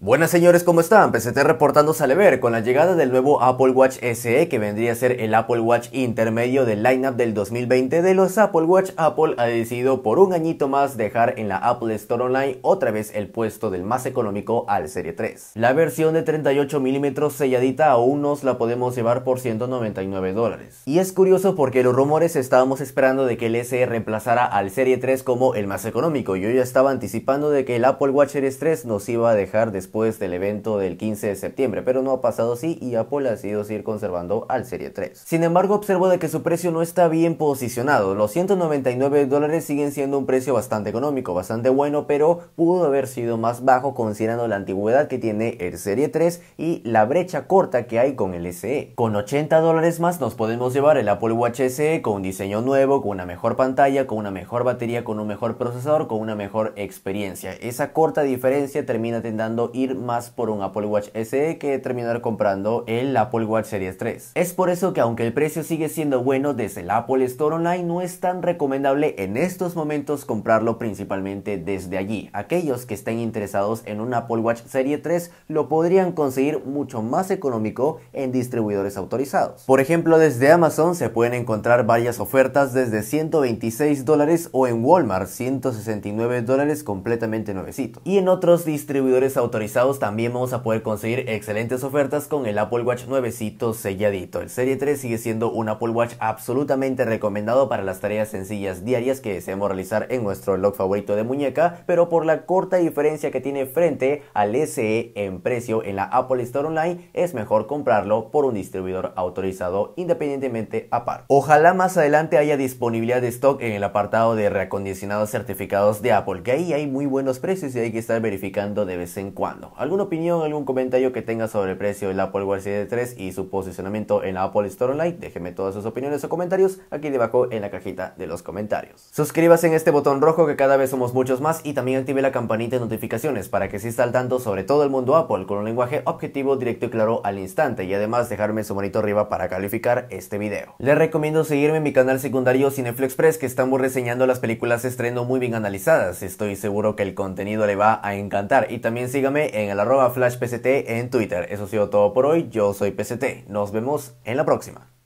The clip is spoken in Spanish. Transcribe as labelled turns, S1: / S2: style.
S1: Buenas señores, ¿cómo están? PCT reportando a ver con la llegada del nuevo Apple Watch SE que vendría a ser el Apple Watch intermedio del lineup del 2020 de los Apple Watch. Apple ha decidido por un añito más dejar en la Apple Store Online otra vez el puesto del más económico al Serie 3. La versión de 38 mm selladita aún nos la podemos llevar por 199 dólares. Y es curioso porque los rumores estábamos esperando de que el SE reemplazara al Serie 3 como el más económico. Yo ya estaba anticipando de que el Apple Watch Series 3 nos iba a dejar de después del evento del 15 de septiembre, pero no ha pasado así y Apple ha sido seguir conservando al Serie 3. Sin embargo, observo de que su precio no está bien posicionado. Los 199 dólares siguen siendo un precio bastante económico, bastante bueno, pero pudo haber sido más bajo considerando la antigüedad que tiene el Serie 3 y la brecha corta que hay con el SE. Con 80 dólares más nos podemos llevar el Apple Watch SE con un diseño nuevo, con una mejor pantalla, con una mejor batería, con un mejor procesador, con una mejor experiencia. Esa corta diferencia termina tendando más por un Apple Watch SE que terminar comprando el Apple Watch Series 3. Es por eso que aunque el precio sigue siendo bueno desde el Apple Store Online, no es tan recomendable en estos momentos comprarlo principalmente desde allí. Aquellos que estén interesados en un Apple Watch Serie 3 lo podrían conseguir mucho más económico en distribuidores autorizados. Por ejemplo, desde Amazon se pueden encontrar varias ofertas desde 126 dólares o en Walmart 169 dólares completamente nuevecito. Y en otros distribuidores autorizados también vamos a poder conseguir excelentes ofertas con el Apple Watch nuevecito selladito. El Serie 3 sigue siendo un Apple Watch absolutamente recomendado para las tareas sencillas diarias que deseamos realizar en nuestro log favorito de muñeca, pero por la corta diferencia que tiene frente al SE en precio en la Apple Store Online, es mejor comprarlo por un distribuidor autorizado independientemente aparte. Ojalá más adelante haya disponibilidad de stock en el apartado de reacondicionados certificados de Apple, que ahí hay muy buenos precios y hay que estar verificando de vez en cuando. ¿Alguna opinión, algún comentario que tenga sobre el precio del Apple Watch Series 3 y su posicionamiento en la Apple Store Online? Déjeme todas sus opiniones o comentarios aquí debajo en la cajita de los comentarios. Suscríbase en este botón rojo que cada vez somos muchos más y también active la campanita de notificaciones para que se esté al tanto sobre todo el mundo Apple con un lenguaje objetivo, directo y claro al instante y además dejarme su manito arriba para calificar este video. Les recomiendo seguirme en mi canal secundario Cineflo que estamos reseñando las películas estreno muy bien analizadas. Estoy seguro que el contenido le va a encantar y también sígame en el arroba flashpct en Twitter. Eso ha sido todo por hoy. Yo soy PCT. Nos vemos en la próxima.